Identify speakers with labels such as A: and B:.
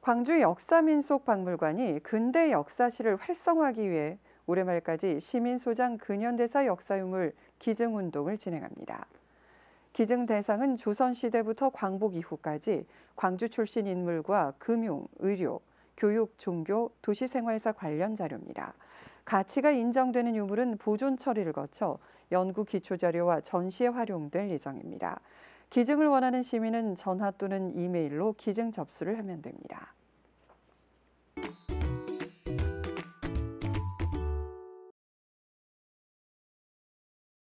A: 광주 역사민속박물관이 근대 역사실을 활성화하기 위해 올해 말까지 시민소장 근현대사 역사유물 기증운동을 진행합니다. 기증 대상은 조선시대부터 광복 이후까지 광주 출신 인물과 금융, 의료, 교육, 종교, 도시생활사 관련 자료입니다. 가치가 인정되는 유물은 보존 처리를 거쳐 연구 기초자료와 전시에 활용될 예정입니다. 기증을 원하는 시민은 전화 또는 이메일로 기증 접수를 하면 됩니다.